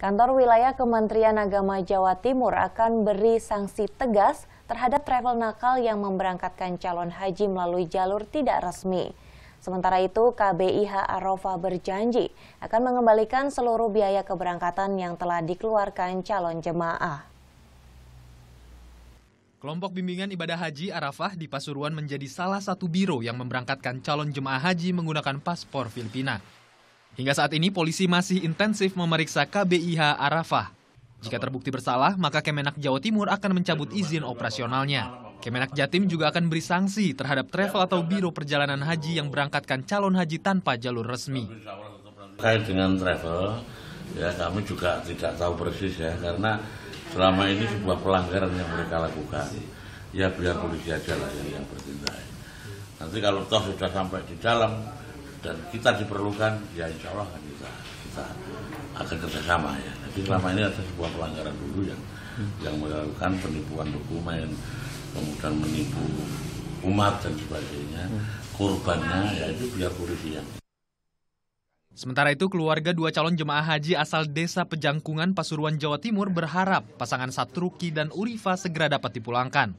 Kantor Wilayah Kementerian Agama Jawa Timur akan beri sanksi tegas terhadap travel nakal yang memberangkatkan calon haji melalui jalur tidak resmi. Sementara itu, KBIH Arafah berjanji akan mengembalikan seluruh biaya keberangkatan yang telah dikeluarkan calon jemaah. Kelompok bimbingan ibadah haji Arafah di Pasuruan menjadi salah satu biro yang memberangkatkan calon jemaah haji menggunakan paspor Filipina. Hingga saat ini polisi masih intensif memeriksa KBIH Arafah. Jika terbukti bersalah, maka Kemenak Jawa Timur akan mencabut izin operasionalnya. Kemenak Jatim juga akan beri sanksi terhadap travel atau biro perjalanan haji yang berangkatkan calon haji tanpa jalur resmi. Terkait dengan travel, ya kami juga tidak tahu persis ya, karena selama ini sebuah pelanggaran yang mereka lakukan. Ya biar polisi aja lah yang, yang bertindak. Nanti kalau toh sudah sampai di dalam, dan kita diperlukan ya insya Allah kan kita kita akan kerjasama ya tapi selama ini ada sebuah pelanggaran dulu yang hmm. yang melakukan penipuan dokumen kemudian menipu umat dan sebagainya korbannya ya itu biar polisi yang Sementara itu, keluarga dua calon jemaah haji asal desa Pejangkungan, Pasuruan, Jawa Timur berharap pasangan Satruki dan Urifa segera dapat dipulangkan.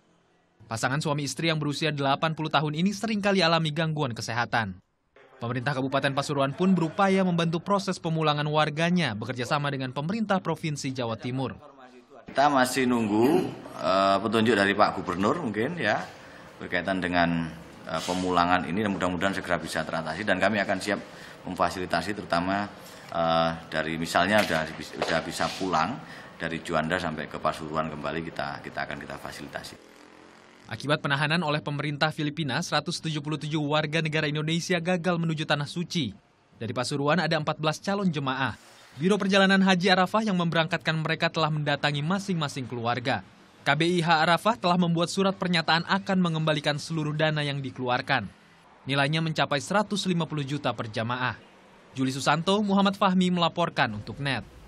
Pasangan suami istri yang berusia 80 tahun ini seringkali alami gangguan kesehatan. Pemerintah Kabupaten Pasuruan pun berupaya membantu proses pemulangan warganya bekerjasama dengan pemerintah Provinsi Jawa Timur. Kita masih nunggu uh, petunjuk dari Pak Gubernur mungkin ya berkaitan dengan uh, pemulangan ini dan mudah-mudahan segera bisa teratasi dan kami akan siap memfasilitasi terutama uh, dari misalnya sudah sudah bisa pulang dari Juanda sampai ke Pasuruan kembali kita kita akan kita fasilitasi. Akibat penahanan oleh pemerintah Filipina, 177 warga negara Indonesia gagal menuju Tanah Suci. Dari Pasuruan ada 14 calon jemaah. Biro Perjalanan Haji Arafah yang memberangkatkan mereka telah mendatangi masing-masing keluarga. KBIH Arafah telah membuat surat pernyataan akan mengembalikan seluruh dana yang dikeluarkan. Nilainya mencapai 150 juta per jamaah. Juli Susanto, Muhammad Fahmi melaporkan untuk NET.